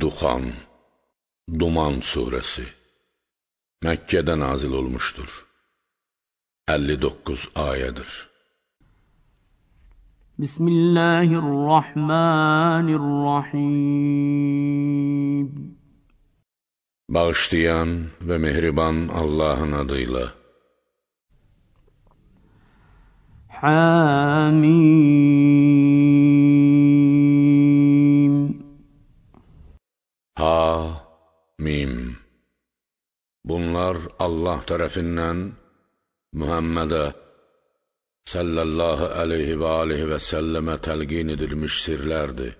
Duxan Duman Suresi Məkkədə nazil olmuşdur. 59 ayədir. Bismillahirrahmanirrahim Bağışlayan və mehriban Allahın adıyla. Hamim Bunlar Allah tərəfindən Mühəmmədə səllallahu əleyhi və aleyhi və səlləmə təlqin edilmiş sirlərdir.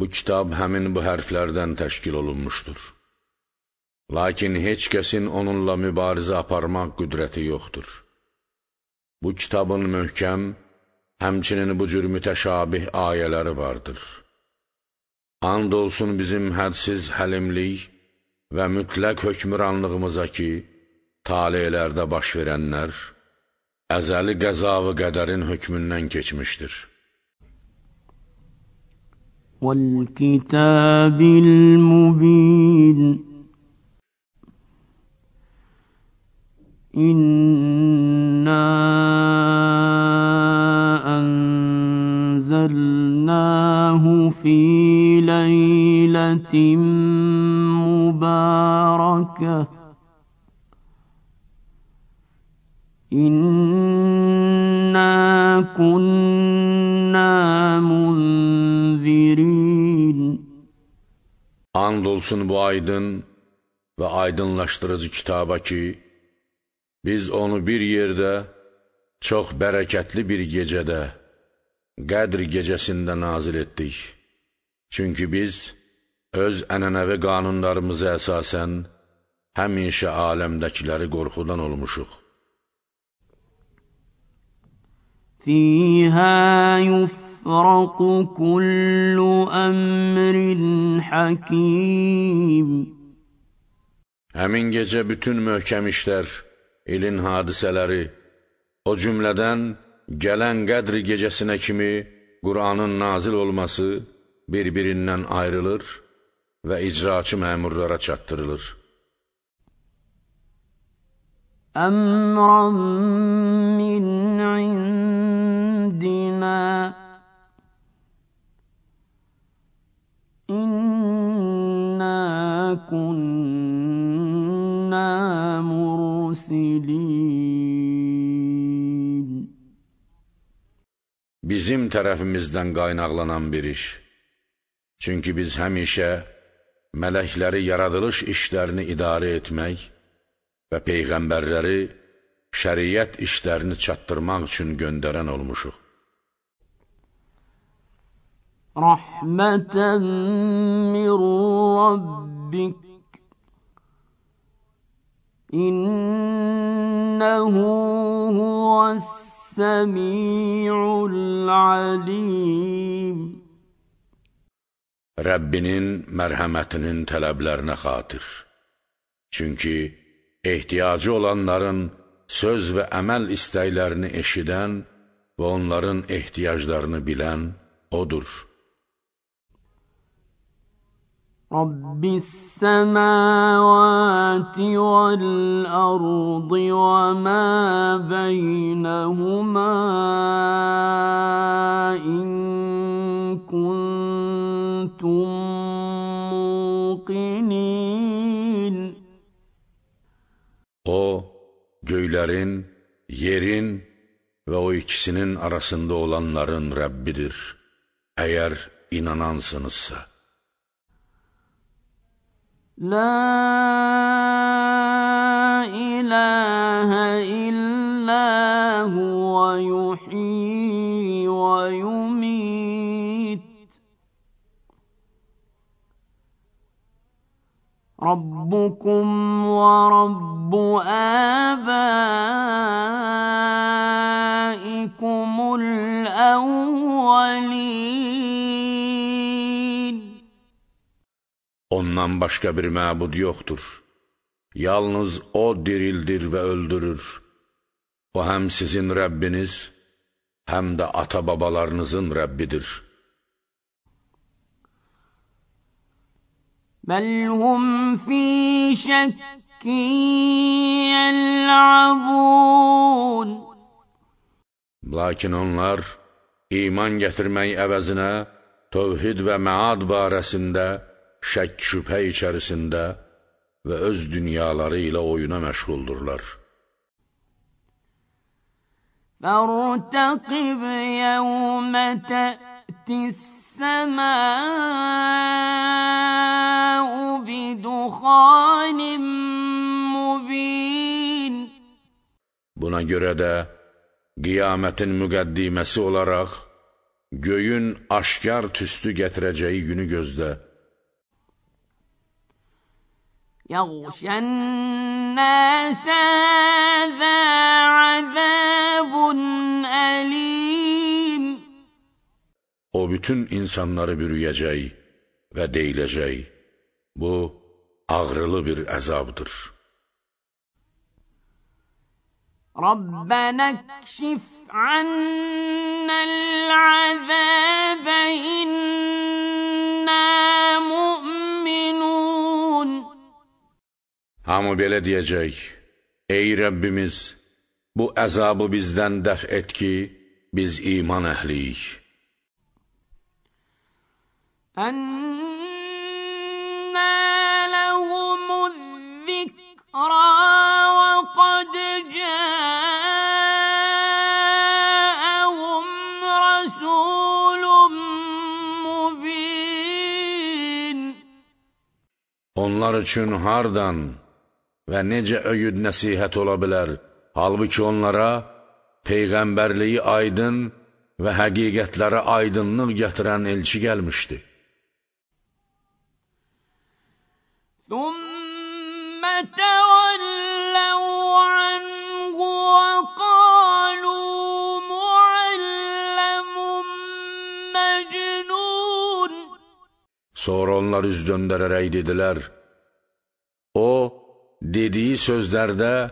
Bu kitab həmin bu hərflərdən təşkil olunmuşdur. Lakin heç kəsin onunla mübarizə aparmaq qüdrəti yoxdur. Bu kitabın möhkəm, həmçinin bu cür mütəşabih ayələri vardır. And olsun bizim hədsiz həlimlik, və mütləq hökmüranlığımıza ki, talelərdə baş verənlər əzəli qəzavı qədərin hökmündən keçmişdir. وَالْكِتَابِ الْمُبِينِ إِنَّا أَنزَلْنَاهُ فِي لَيْلَةٍ مباركة إنا كنا منذرين And olsun bu aydın və aydınlaşdırıcı kitaba ki, biz onu bir yerdə, çox bərəkətli bir gecədə, Qədr gecəsində nazil etdik. Çünki biz, Öz ənənəvi qanunlarımıza əsasən həmişə aləmdəkiləri qorxudan olmuşuq. Fīhā yufraqu kullu əmrin hakim. Həmin gecə bütün möhkəm işlər, ilin hadisələri, o cümlədən gələn qədri gecəsinə kimi Qur'anın nazil olması bir-birindən ayrılır və icraçı məmurlara çatdırılır. Əmran min indina İnna kunna mursilin Bizim tərəfimizdən qaynaqlanan bir iş. Çünki biz həmişə mələkləri yaradılış işlərini idarə etmək və peyğəmbərləri şəriət işlərini çatdırmaq üçün göndərən olmuşuq. Rəhmətən min Rabbik İnnəhu huvəs-səmi'ul-alim Rəbbinin mərhəmətinin tələblərinə xatir. Çünki ehtiyacı olanların söz və əməl istəklərini eşidən və onların ehtiyaclarını bilən O'dur. Rabbis semavati vel ardi ve ma beynehuma in kuntum o göylerin, yerin ve o ikisinin arasında olanların Rabbidir. Eğer inanansınızsa. La ilahe illa huve yuhyi ve yumiyi ربكم ورب آبائكم الأولين Ondan başka bir məbud yoktur. Yalnız O dirildir ve öldürür. O hem sizin Rəbbiniz, hem de ata-babalarınızın Rəbbidir.'' بل هم في شك يلعبون Lakin onlar iman gətirmək əvəzinə tövhid və məad barəsində şək şübhə içərisində və öz dünyaları ilə oyuna məşğuldurlar. Fərtəqib yəvmə tə'tis السماء بدخان مبين Buna görə də qiyamətin müqəddiməsi olaraq göyün aşkar tüstü gətirəcəyi günü gözlə. Yağşən nəsə zə azəbun əlim o bütün insanları bürüyəcək və deyiləcək, bu, ağrılı bir əzabdır. Rabbənə kşif annəl əzəbə inna mu'minun. Hamı belə deyəcək, ey Rəbbimiz, bu əzabı bizdən dəf et ki, biz iman əhliyik. أنا لهم الذكرى وقد جاءهم رسول مبin Onlar üçün hardan və necə öyüd nəsihət ola bilər? Halbuki onlara peyğəmbərliyi aydın və həqiqətlərə aydınlıq gətirən elçi gəlmişdi. وتولوا Sonra onlar üz döndürerek dediler, O, dediği sözlerde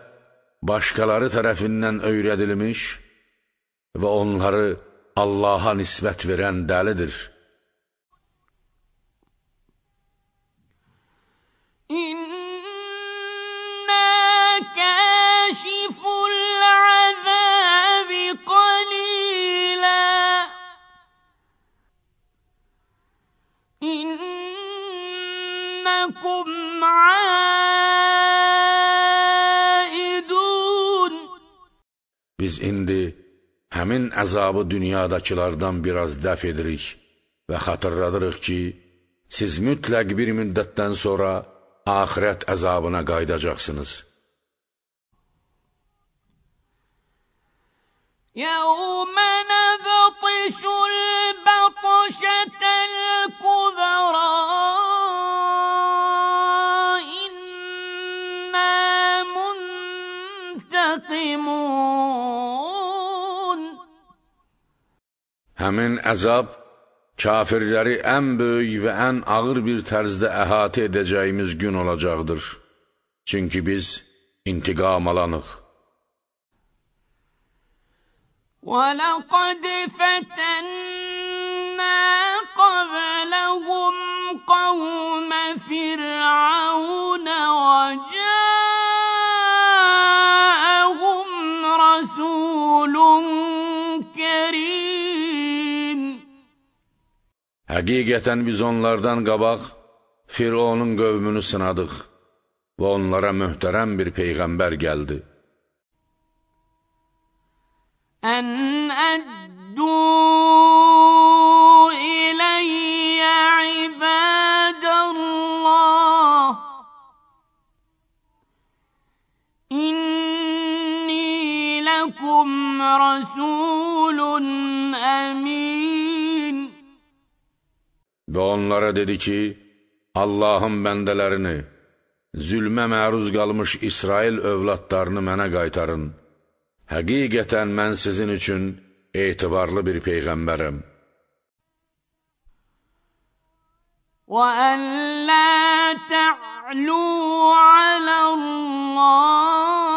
başkaları tarafından öğretilmiş ve onları Allaha nisbet veren delidir. Biz indi həmin əzabı dünyadakılardan biraz dəf edirik və xatırladırıq ki, siz mütləq bir müddətdən sonra axirət əzabına qaydacaqsınız. يَوْمَ Həmin əzab kafirləri ən böyük və ən ağır bir tərzdə əhatə edəcəyimiz gün olacaqdır. Çünki biz intiqam alanıq. وَلَقَدْ فَتَنَّا قَبْلَهُمْ قَوْمَ فِرْعَوْنَ وَجَاءَ Həqiqətən biz onlardan qabaq Fironun qövmünü sınadıq və onlara möhtərəm bir peyğəmbər gəldi. Ən əddu iləyyə ibadəllah İnni ləkum rəsulun əmin Və onlara dedi ki, Allahın bəndələrini, zülmə məruz qalmış İsrail övladlarını mənə qaytarın. Həqiqətən mən sizin üçün etibarlı bir peyğəmbərəm. وَأَنْ لَا تَعْلُوا عَلَى اللَّهِ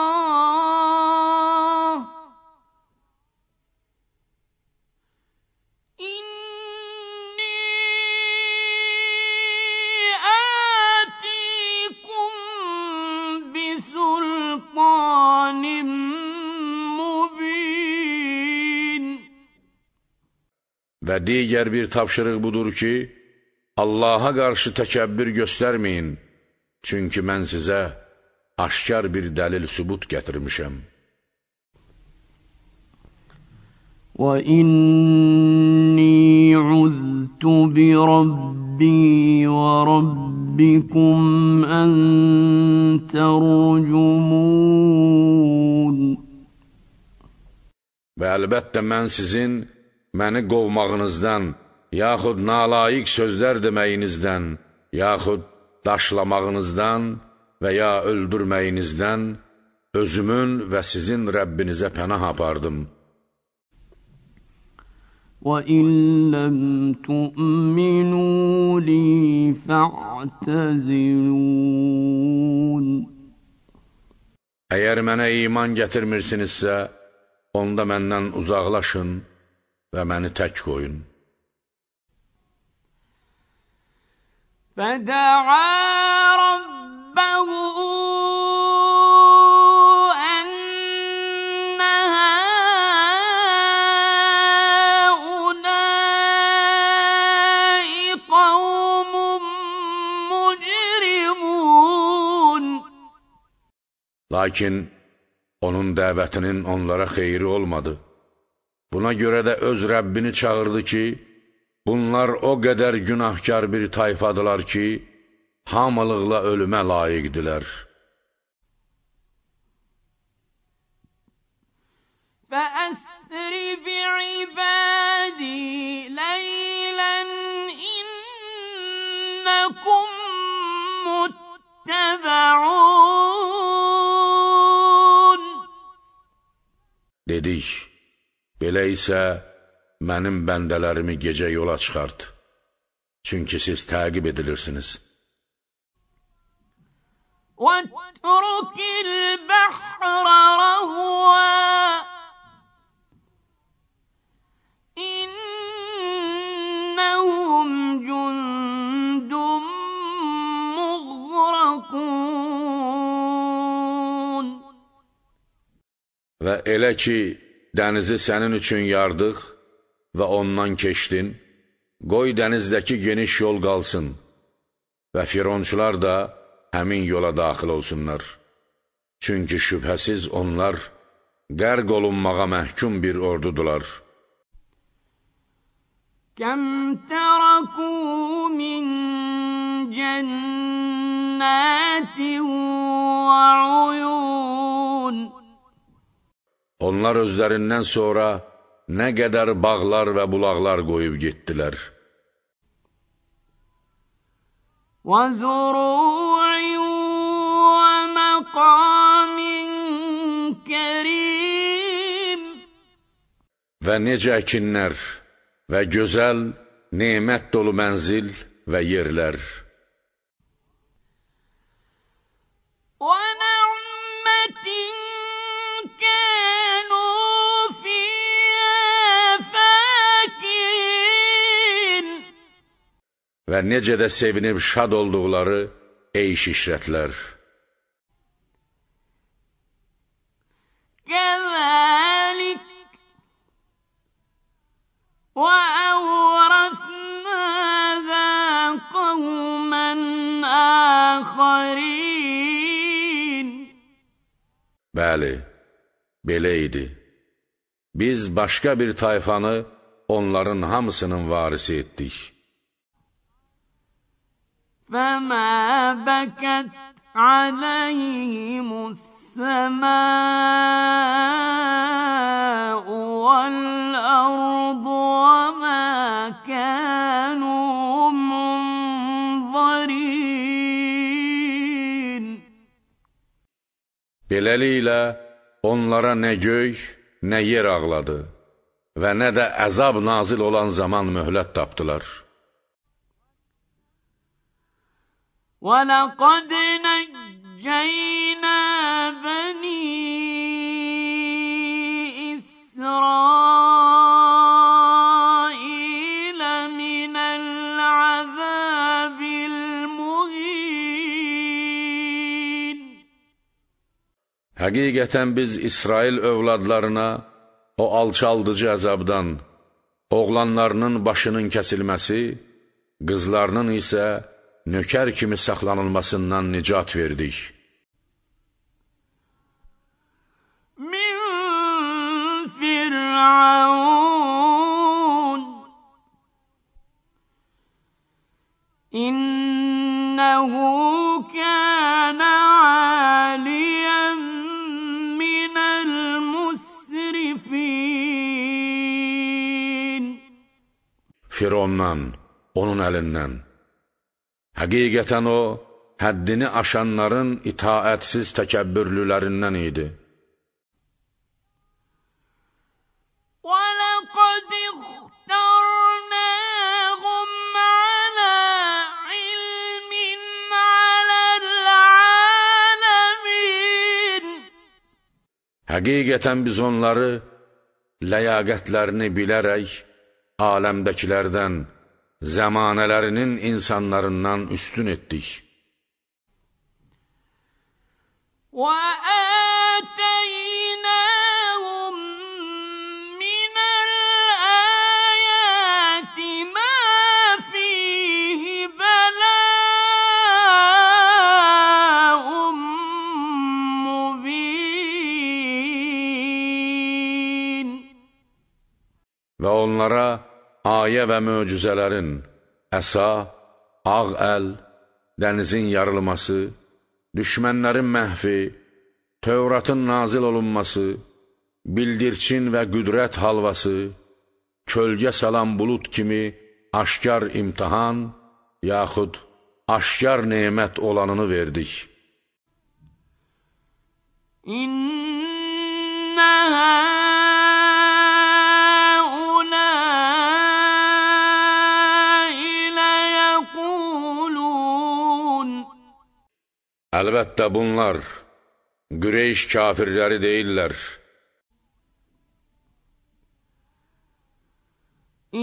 Və digər bir tapşırıq budur ki, Allaha qarşı təkəbbür göstərməyin, çünki mən sizə aşkar bir dəlil sübut gətirmişəm. وَإِنِّي عُذْتُ بِرَبِّي وَرَبِّكُمْ أَن تَرْجُمُونَ Və əlbəttə mən sizin məni qovmağınızdan, yaxud nalayiq sözlər deməyinizdən, yaxud daşlamağınızdan və ya öldürməyinizdən özümün və sizin Rəbbinizə pənah apardım. وَإِن لَّمْ تُؤْمِنُوا لِي فَاعْتَزِلُونِ Əgər mənə iman gətirmirsinizsə, onda məndən uzaqlaşın və məni tək qoyun. فَدَعَا رَبَّهُ Lakin onun dəvətinin onlara xeyri olmadı. Buna görə də öz Rəbbini çağırdı ki, bunlar o qədər günahkar bir tayfadılar ki, hamılıqla ölümə layiqdilər. فَأَسْرِ بِعِبَادِي لَيْلًا إِنَّكُمْ مُتَّبَعُونَ Dedik, Belə isə mənim bəndələrimi gecə yola çıxart. Çünki siz təqib edilirsiniz. وَاتْرُكِ الْبَحْرَ رَهْوًا إِنَّهُمْ جُنْدٌ مُغْرَقُونَ Və elə ki, dənizi sənin üçün yardıq və ondan keçdin, qoy dənizdəki geniş yol qalsın və fironçular da həmin yola daxil olsunlar. Çünki şübhəsiz onlar qərq olunmağa məhkum bir ordudular. Kəm tərəku min cənnətin və uyun Onlar özlərindən sonra nə qədər bağlar və bulaqlar qoyub getdilər. وَزُرُوعٍ وَمَقَامٍ كَرِيمٍ Və necə əkinlər və gözəl, nemət dolu mənzil və yerlər. və necə də sevinib şad olduqları ey şişrətlər! Kəməlik və əvrəsnəzə qavmən əxərin Bəli, belə idi. Biz başqa bir tayfanı onların hamısının varisi etdik. فما بكت عليهم السماء والأرض وما كانوا منظرين Beləliklə onlara nə göy, nə yer ağladı və nə də əzab nazil olan zaman möhlət tapdılar. ولقد نجينا بني إسرائيل من العذاب المهين Həqiqətən biz İsrail övladlarına o alçaldıcı əzabdan, oğlanlarının başının kəsilməsi, qızlarının isə nökər kimi saxlanılmasından nicat verdik. İnnehu kana aliyen minel musrifin Firondan, onun elinden. Həqiqətən o, həddini aşanların itaətsiz təkəbbürlülərindən idi. وَلَقَدْ Həqiqətən biz onları ləyaqətlərini bilərək aləmdəkilərdən, zəmanələrinin insanlarından üstün etdik. ve onlara Ayə və möcüzələrin, əsa, ağ əl, dənizin yarılması, düşmənlərin məhvi, Tövratın nazil olunması, bildirçin və qüdrət halvası, kölgə salan bulut kimi aşkar imtihan, yaxud aşkar nemət olanını verdik. İnnəhə Əlbəttə bunlar güreş kafirləri deyirlər.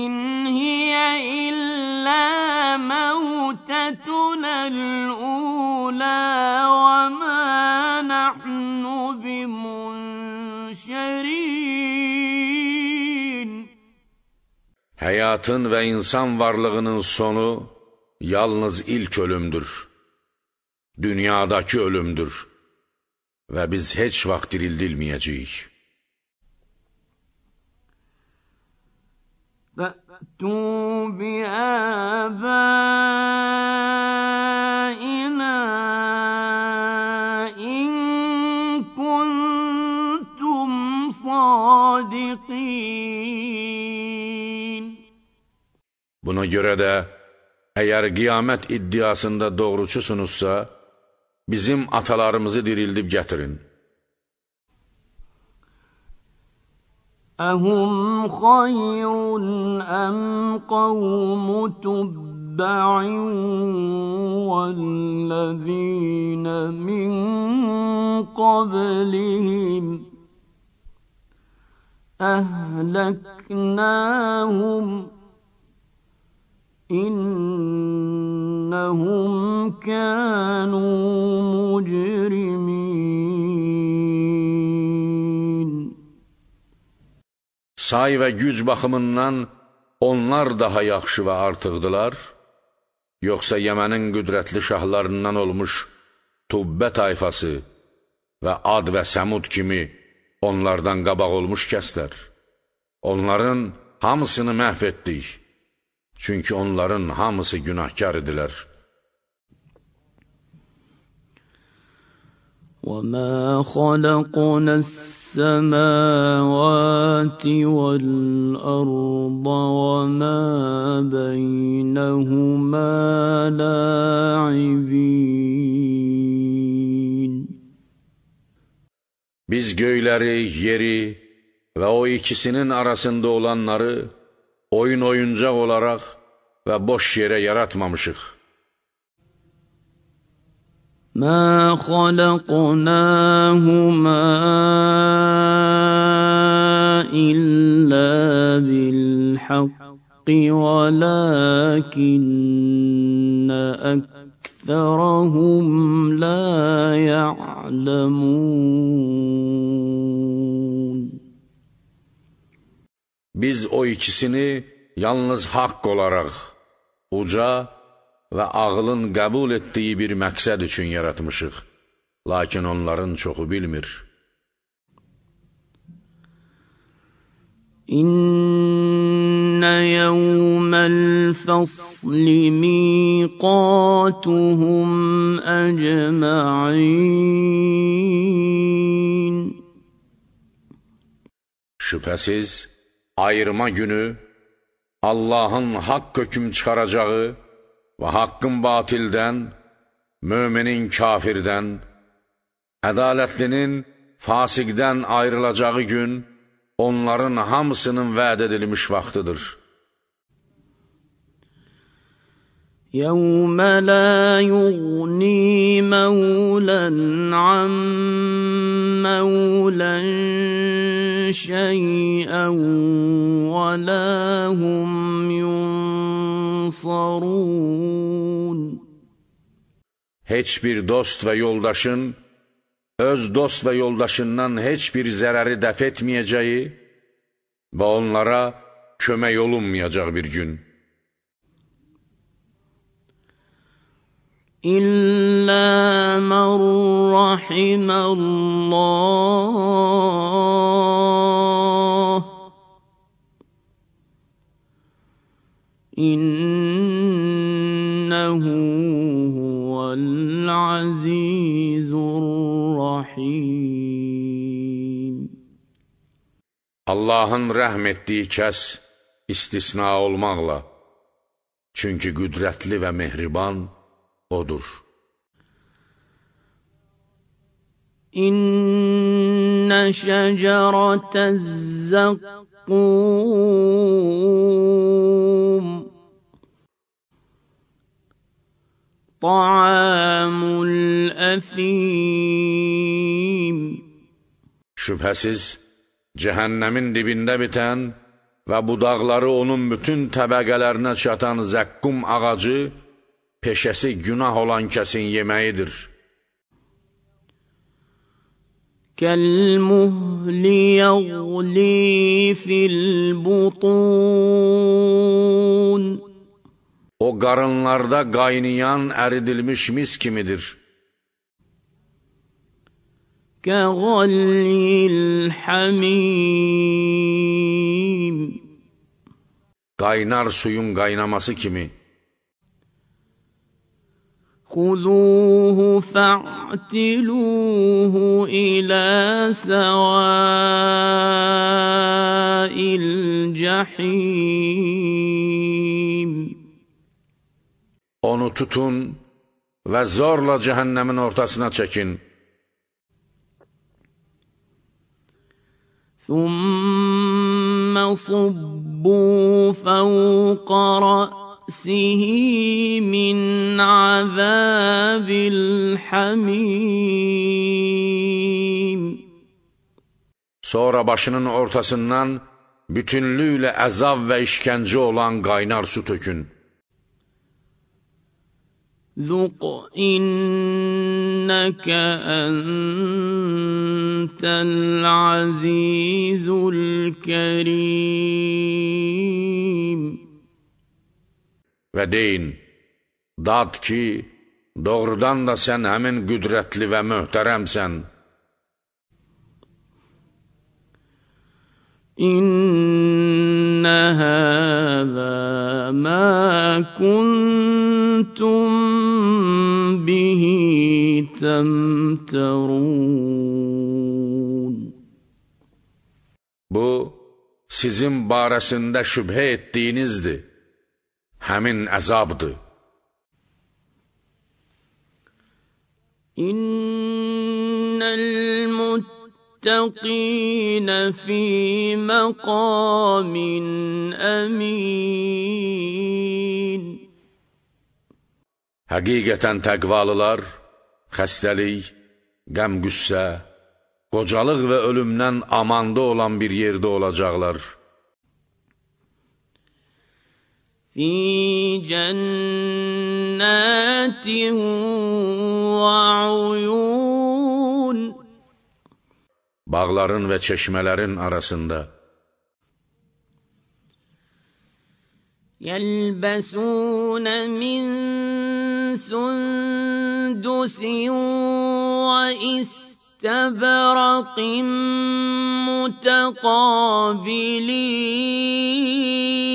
İn hiyə illə məvtətunəl ulə və mə nəhnu bimunşərin. Həyatın və insan varlığının sonu yalnız ilk ölümdür. Dünyadaki ölümdür ve biz hiç vaxt dirildilməyəcəyik. فأتوا بآبائنا إن كنتم صادقين Buna görə də əgər qiyamət iddiasında doğruçusunuzsa, bizim atalarımızı dirildib gətirin. Əhum xayrun əm qavmu tubbə'in vəl-ləzīnə min qablihim əhləknəhum إنهم كانوا مجرمين Say və güc baxımından onlar daha yaxşı və artıqdılar, yoxsa Yəmənin qüdrətli şahlarından olmuş Tubbə tayfası və Ad və Səmud kimi onlardan qabaq olmuş kəslər. Onların hamısını məhv etdik. Çünkü onların hamısı günahkar idilər. وَمَا خَلَقْنَا السَّمَاوَاتِ وَالْأَرْضَ وَمَا بَيْنَهُمَا لَاعِبِينَ Biz göyləri, yeri ve o ikisinin arasında olanları oyun oyuncaq olaraq və boş yerə yaratmamışıq. Mə xaləqnəhumə illə bilhaqqi və ləkinnə əksərəhum Biz o ikisini yalnız haqq olaraq, uca və ağılın qəbul etdiyi bir məqsəd üçün yaratmışıq. Lakin onların çoxu bilmir. İnna yawmal fasli miqatuhum ecma'in Şübhəsiz, ayırma günü Allah'ın hak köküm çıkaracağı ve hakkın batilden, müminin kafirden, edaletlinin fasiqdən ayrılacağı gün onların hamısının vəd edilmiş vaxtıdır. يَوْمَ لَا يُغْنِي مَوْلًا عَنْ مَوْلًا شيئا ولا هم ينصرون Heç bir dost ve yoldaşın öz dost ve yoldaşından heç bir zərəri dəf etməyəcəyi və onlara kömək olunmayacaq bir gün. إلا من رحم الله إنه هو العزيز الرحيم Allahın rəhm etdiyi kəs istisna olmaqla, çünki qüdrətli və mehriban, odur. İnne şecerate zakkum Ta'amul əfim Şübhəsiz, cəhənnəmin dibində bitən və budaqları onun bütün təbəqələrinə çatan zəqqum ağacı peşəsi günah olan kəsin yeməyidir. Kəlmuhli yəğli fil butun O qarınlarda qaynayan əridilmiş mis kimidir. Kəğallil hamim Qaynar suyun qaynaması kimi. خذوه فاعتلوه إلى سواء الجحيم Onu tutun və zorla cəhənnəmin ortasına çəkin. ثم صبوا فوق رأسه رأسه من عذاب الحميم Sonra başının ortasından bütünlüğüyle azab ve işkence olan kaynar su tökün. Zuq innaka entel azizul kerim və deyin, dad ki, doğrudan da sən həmin qüdrətli və möhtərəmsən. İnna həzə mə kuntum bihi təmtərun. Bu, sizin barəsində şübhə etdiyinizdir. həmin əzabdır. İnnel muttaqin fi maqamin amin Həqiqətən təqvalılar xəstəlik, qəm-qüssə, qocalıq və ölümdən amanda olan bir yerdə olacaqlar. في جنات وعيون Bağların ve çeşmelerin arasında يلبسون من سندس واستبرق متقابلين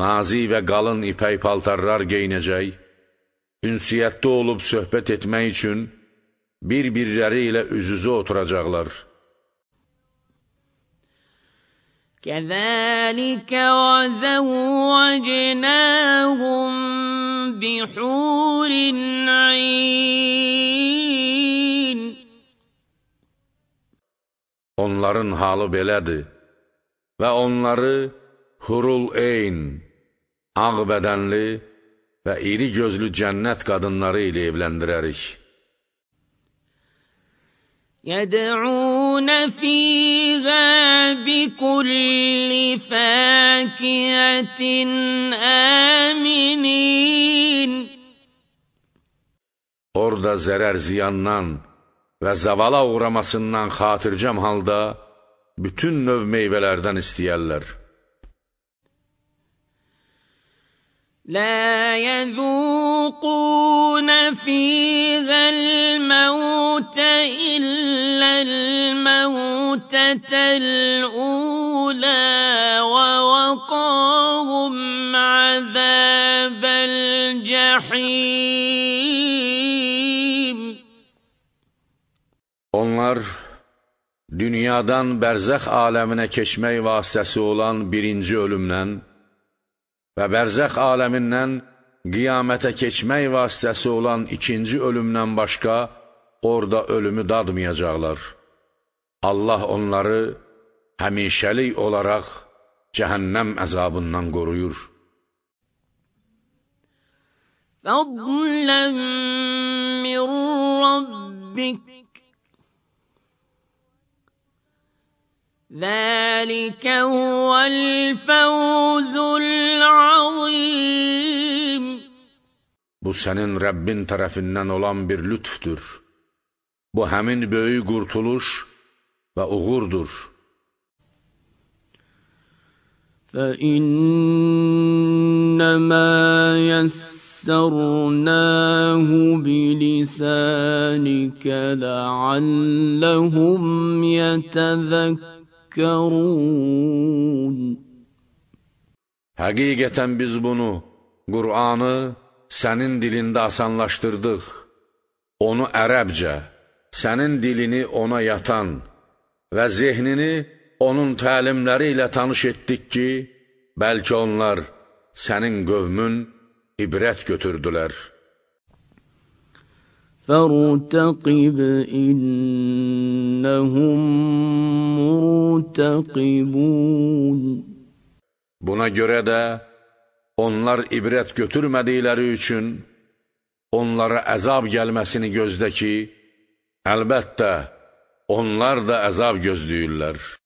nazi və qalın ipək paltarlar geyinəcək, ünsiyyətdə olub söhbət etmək üçün bir-birləri ilə üz-üzə oturacaqlar. كذلك وزوجناهم بحور عين Onların halı belədir və onları hurul eyn ağ bədənli və iri gözlü cənnət qadınları ilə evləndirərik. Yəd'un fiha bi kulli fakiyatin aminin Orda zərər ziyandan və zavala uğramasından xatircəm halda bütün növ meyvələrdən istəyərlər. لا يذوقون فيها الموت إلا الموتة الأولى ووقاهم عذاب الجحيم Onlar dünyadan berzah alemine keçmək vasitəsi olan birinci ölümdən və bərzəx aləmindən qiyamətə keçmək vasitəsi olan ikinci ölümdən başqa orada ölümü dadmayacaqlar. Allah onları həmişəlik olaraq cəhənnəm əzabından qoruyur. Fədlən min Rabbik ذلك هو الفوز العظيم Bu senin Rabbin tarafından olan bir lütftür. Bu həmin böyük kurtuluş ve uğurdur. فَإِنَّمَا يَسَّرْنَاهُ بِلِسَانِكَ لَعَلَّهُمْ يَتَذَكَّرُونَ tezekkerun. Həqiqətən biz bunu, Qur'anı sənin dilində asanlaşdırdıq. Onu ərəbcə, sənin dilini ona yatan və zehnini onun təlimləri ilə tanış etdik ki, bəlkə onlar sənin qövmün ibrət götürdülər.'' فارتقب innahum murtaqibun Buna görə də onlar ibrət götürmədikləri üçün onlara əzab gəlməsini gözdə ki, əlbəttə onlar da əzab gözləyirlər.